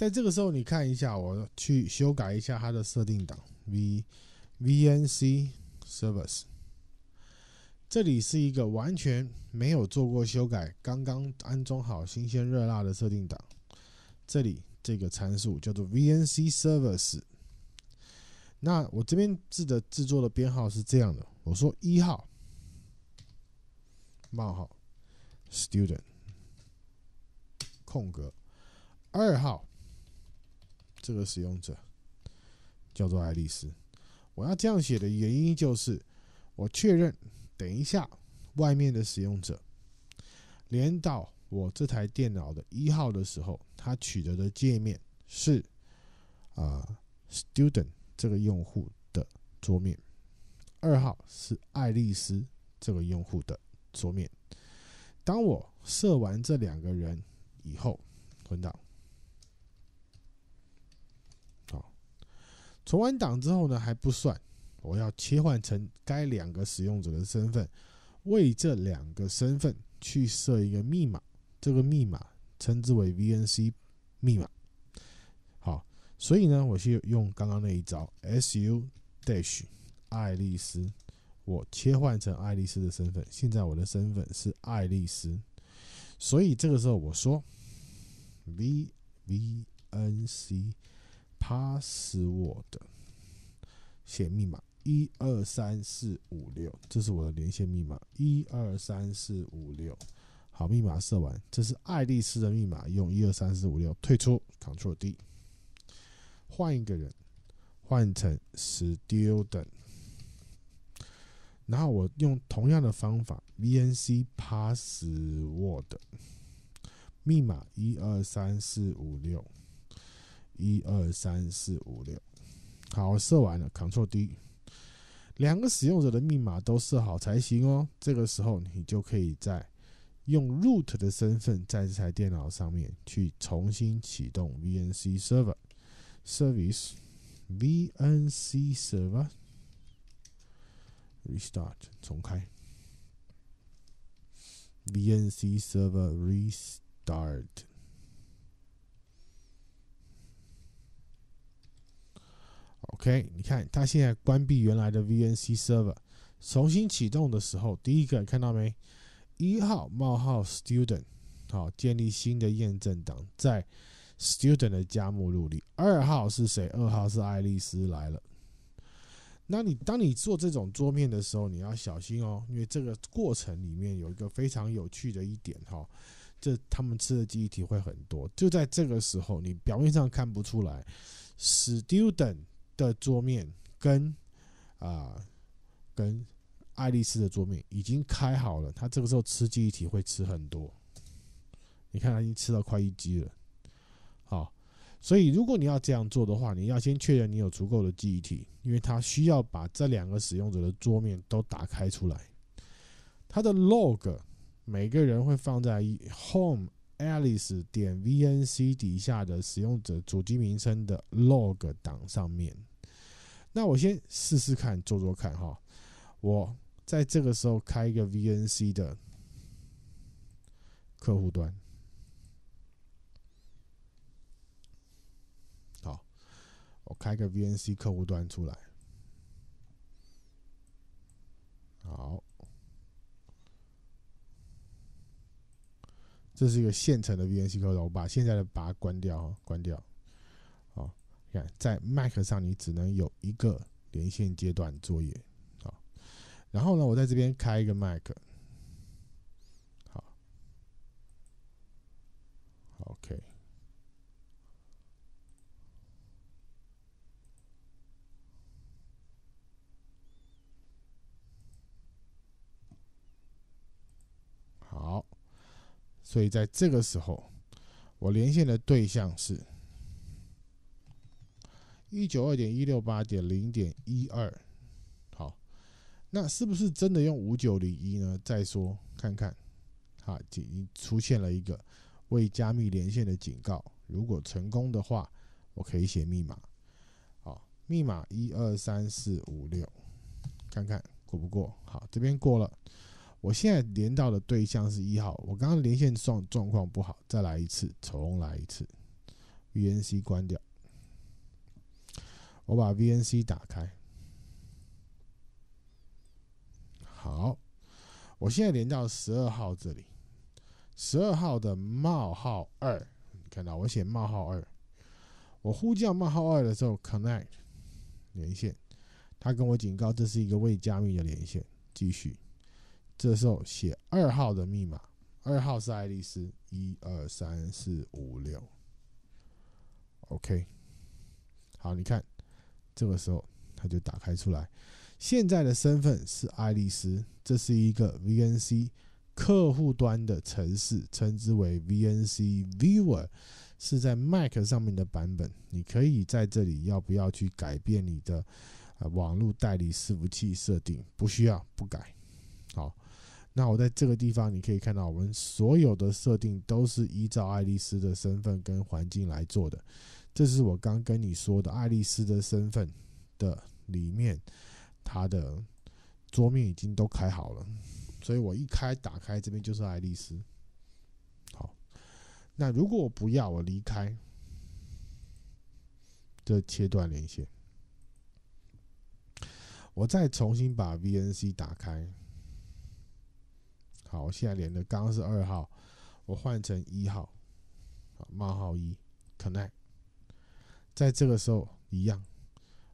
在这个时候，你看一下，我去修改一下它的设定档 v vnc s e r v i c e 这里是一个完全没有做过修改，刚刚安装好新鲜热辣的设定档。这里这个参数叫做 vnc s e r v i c e 那我这边制的制作的编号是这样的，我说一号冒号 student 空格二号。这个使用者叫做爱丽丝。我要这样写的原因就是，我确认等一下外面的使用者连到我这台电脑的一号的时候，他取得的界面是啊，student 这个用户的桌面；二号是爱丽丝这个用户的桌面。当我设完这两个人以后，文档存完档之后呢，还不算，我要切换成该两个使用者的身份，为这两个身份去设一个密码，这个密码称之为 VNC 密码。好，所以呢，我就用刚刚那一招 su dash 爱丽丝，我切换成爱丽丝的身份，现在我的身份是爱丽丝，所以这个时候我说 v vnc。pass word 写密码一二三四五六，这是我的连线密码一二三四五六。好，密码设完，这是爱丽丝的密码，用一二三四五六退出 c t r l d。换一个人，换成 student，然后我用同样的方法，vnc pass word 密码一二三四五六。一二三四五六，好，设完了。c t r l D。两个使用者的密码都设好才行哦。这个时候，你就可以在用 root 的身份在这台电脑上面去重新启动 VNC Server Service。VNC Server Restart，重开。VNC Server Restart。OK，你看，他现在关闭原来的 VNC server，重新启动的时候，第一个看到没？一号冒号 student，好，建立新的验证档在 student 的家目录里。二号是谁？二号是爱丽丝来了。那你当你做这种桌面的时候，你要小心哦，因为这个过程里面有一个非常有趣的一点哈，这他们吃的记忆体会很多。就在这个时候，你表面上看不出来，student。的桌面跟啊跟爱丽丝的桌面已经开好了。他这个时候吃记忆体会吃很多，你看他已经吃到快一击了。好，所以如果你要这样做的话，你要先确认你有足够的记忆体，因为他需要把这两个使用者的桌面都打开出来。他的 log 每个人会放在 home alice 点 vnc 底下的使用者主机名称的 log 档上面。那我先试试看，做做看哈。我在这个时候开一个 VNC 的客户端。好，我开个 VNC 客户端出来。好，这是一个现成的 VNC 客户端。我把现在的把它关掉，哈，关掉。在 Mac 上，你只能有一个连线阶段作业。好，然后呢，我在这边开一个 Mac。好，OK。好，所以在这个时候，我连线的对象是。一九二点一六八点零点一二，好，那是不是真的用五九零一呢？再说看看，啊，已经出现了一个未加密连线的警告。如果成功的话，我可以写密码。好，密码一二三四五六，看看过不过？好，这边过了。我现在连到的对象是一号，我刚刚连线状状况不好，再来一次，重来一次。VNC 关掉。我把 VNC 打开，好，我现在连到十二号这里，十二号的冒号二，看到我写冒号二，我呼叫冒号二的时候，connect 连线，他跟我警告这是一个未加密的连线，继续。这时候写二号的密码，二号是爱丽丝，一二三四五六，OK，好，你看。这个时候，它就打开出来。现在的身份是爱丽丝，这是一个 VNC 客户端的城市，称之为 VNC Viewer，是在 Mac 上面的版本。你可以在这里，要不要去改变你的网络代理伺服器设定？不需要，不改。好，那我在这个地方，你可以看到，我们所有的设定都是依照爱丽丝的身份跟环境来做的。这是我刚跟你说的爱丽丝的身份的里面，她的桌面已经都开好了，所以我一开打开这边就是爱丽丝。好，那如果我不要我离开，这切断连线。我再重新把 VNC 打开。好，我现在连的刚刚是二号，我换成一号，冒号一，connect。在这个时候一样，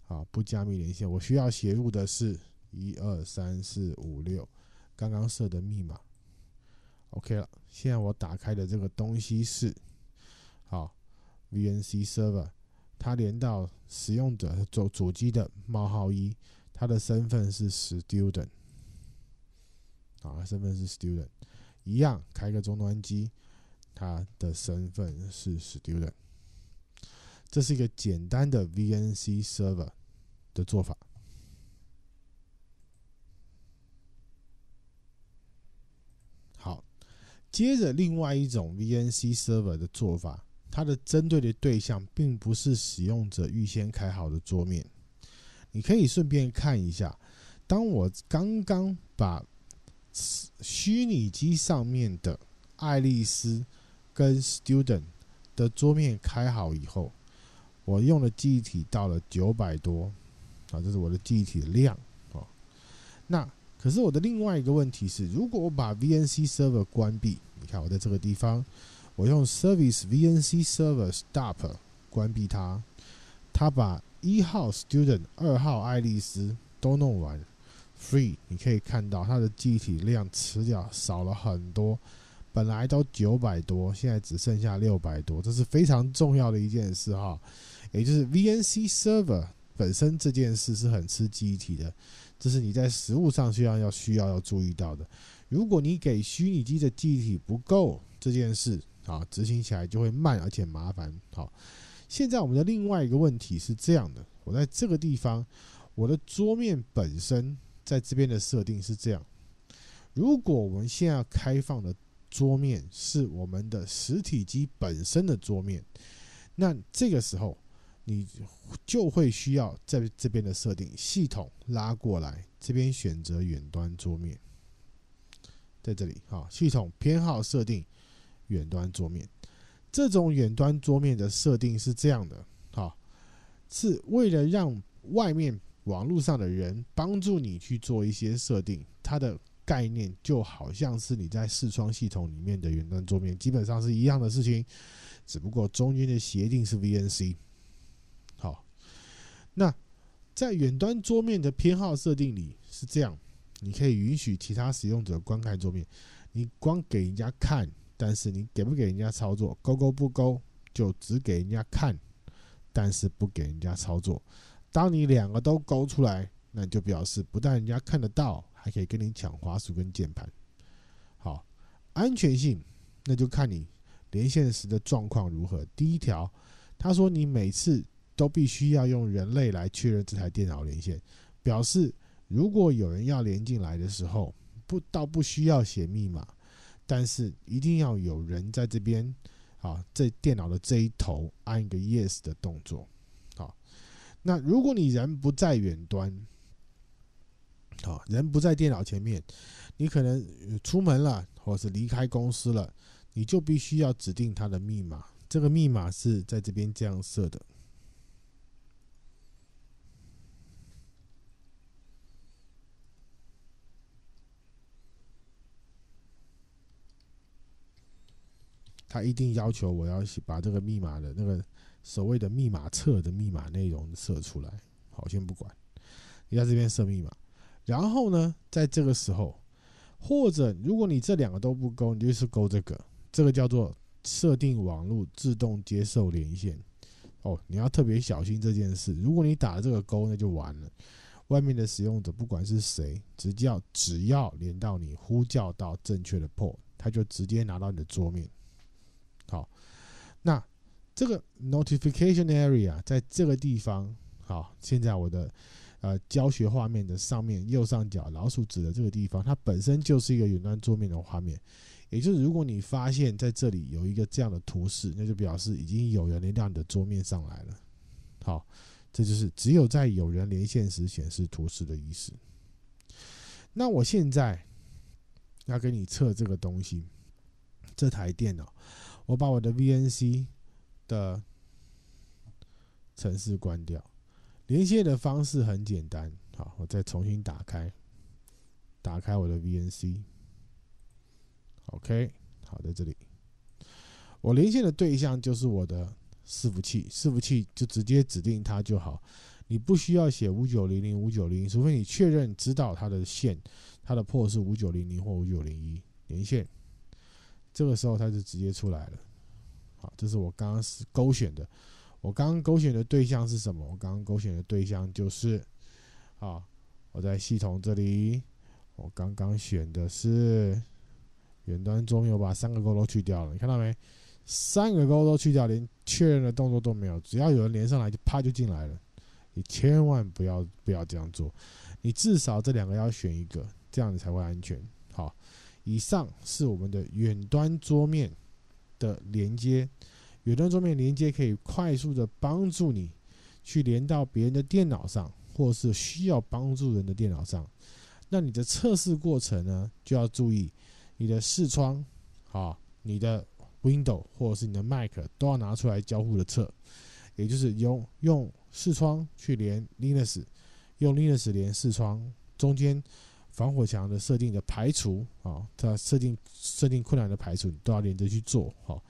啊，不加密连线。我需要写入的是一二三四五六，刚刚设的密码，OK 了。现在我打开的这个东西是，好，VNC server，它连到使用者主主机的冒号一，它的身份是 student，啊，身份是 student，一样，开个终端机，它的身份是 student。这是一个简单的 VNC server 的做法。好，接着另外一种 VNC server 的做法，它的针对的对象并不是使用者预先开好的桌面。你可以顺便看一下，当我刚刚把虚拟机上面的爱丽丝跟 student 的桌面开好以后。我用的记忆体到了九百多，啊，这是我的记忆体量，啊，那可是我的另外一个问题是，如果我把 VNC server 关闭，你看我在这个地方，我用 service vnc server stop 关闭它，它把一号 student、二号爱丽丝都弄完，free，你可以看到它的记忆体量吃掉少了很多，本来都九百多，现在只剩下六百多，这是非常重要的一件事，哈。也就是 VNC server 本身这件事是很吃记忆体的，这是你在实物上需要要需要要注意到的。如果你给虚拟机的记忆体不够，这件事啊，执行起来就会慢而且麻烦。好，现在我们的另外一个问题是这样的：我在这个地方，我的桌面本身在这边的设定是这样。如果我们现在开放的桌面是我们的实体机本身的桌面，那这个时候。你就会需要在这边的设定，系统拉过来，这边选择远端桌面，在这里哈，系统偏好设定远端桌面。这种远端桌面的设定是这样的哈，是为了让外面网络上的人帮助你去做一些设定。它的概念就好像是你在视窗系统里面的远端桌面，基本上是一样的事情，只不过中间的协定是 VNC。那在远端桌面的偏好设定里是这样，你可以允许其他使用者观看桌面，你光给人家看，但是你给不给人家操作，勾勾不勾，就只给人家看，但是不给人家操作。当你两个都勾出来，那就表示不但人家看得到，还可以跟你抢滑鼠跟键盘。好，安全性那就看你连线时的状况如何。第一条，他说你每次。都必须要用人类来确认这台电脑连线。表示，如果有人要连进来的时候，不倒不需要写密码，但是一定要有人在这边啊，这电脑的这一头按一个 yes 的动作。好，那如果你人不在远端，好，人不在电脑前面，你可能出门了或是离开公司了，你就必须要指定他的密码。这个密码是在这边这样设的。他一定要求我要把这个密码的那个所谓的密码册的密码内容设出来。好，先不管，你在这边设密码。然后呢，在这个时候，或者如果你这两个都不勾，你就是勾这个，这个叫做设定网络自动接受连线。哦，你要特别小心这件事。如果你打这个勾，那就完了。外面的使用者不管是谁，只要只要连到你呼叫到正确的 port，他就直接拿到你的桌面。好，那这个 notification area 在这个地方，好，现在我的呃教学画面的上面右上角老鼠指的这个地方，它本身就是一个云端桌面的画面，也就是如果你发现在这里有一个这样的图示，那就表示已经有人连到你的桌面上来了。好，这就是只有在有人连线时显示图示的意思。那我现在要给你测这个东西，这台电脑。我把我的 VNC 的程式关掉，连线的方式很简单，好，我再重新打开，打开我的 VNC，OK，好，在这里，我连线的对象就是我的伺服器，伺服器就直接指定它就好，你不需要写五九零零五九零，除非你确认知道它的线，它的 port 是五九零零或五九零一连线。这个时候，它就直接出来了。好，这是我刚刚勾选的。我刚刚勾选的对象是什么？我刚刚勾选的对象就是，好，我在系统这里，我刚刚选的是远端面，我把三个勾都去掉了。你看到没？三个勾都去掉，连确认的动作都没有。只要有人连上来，就啪就进来了。你千万不要不要这样做，你至少这两个要选一个，这样你才会安全。好。以上是我们的远端桌面的连接，远端桌面连接可以快速的帮助你去连到别人的电脑上，或是需要帮助人的电脑上。那你的测试过程呢，就要注意你的视窗，啊，你的 Window 或者是你的 Mac 都要拿出来交互的测，也就是用用视窗去连 Linux，用 Linux 连视窗，中间。防火墙的设定的排除啊，它设定设定困难的排除，你都要连着去做哈。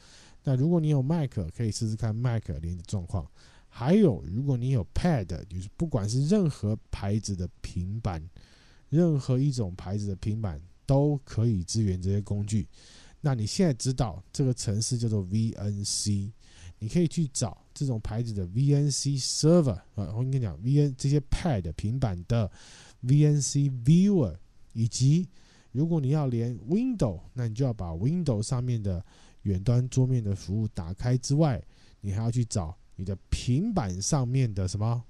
那如果你有麦克，可以试试看麦克连的状况。还有，如果你有 pad，就是不管是任何牌子的平板，任何一种牌子的平板都可以支援这些工具。那你现在知道这个程式叫做 VNC，你可以去找这种牌子的 VNC server 啊。我跟你讲，VN 这些 pad 平板的。VNC viewer，以及如果你要连 Window，那你就要把 Window 上面的远端桌面的服务打开之外，你还要去找你的平板上面的什么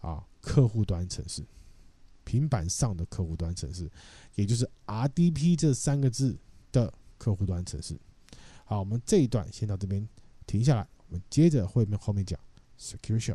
啊客户端程式，平板上的客户端程式，也就是 RDP 这三个字的客户端程式。好，我们这一段先到这边停下来，我们接着会面后面讲 security。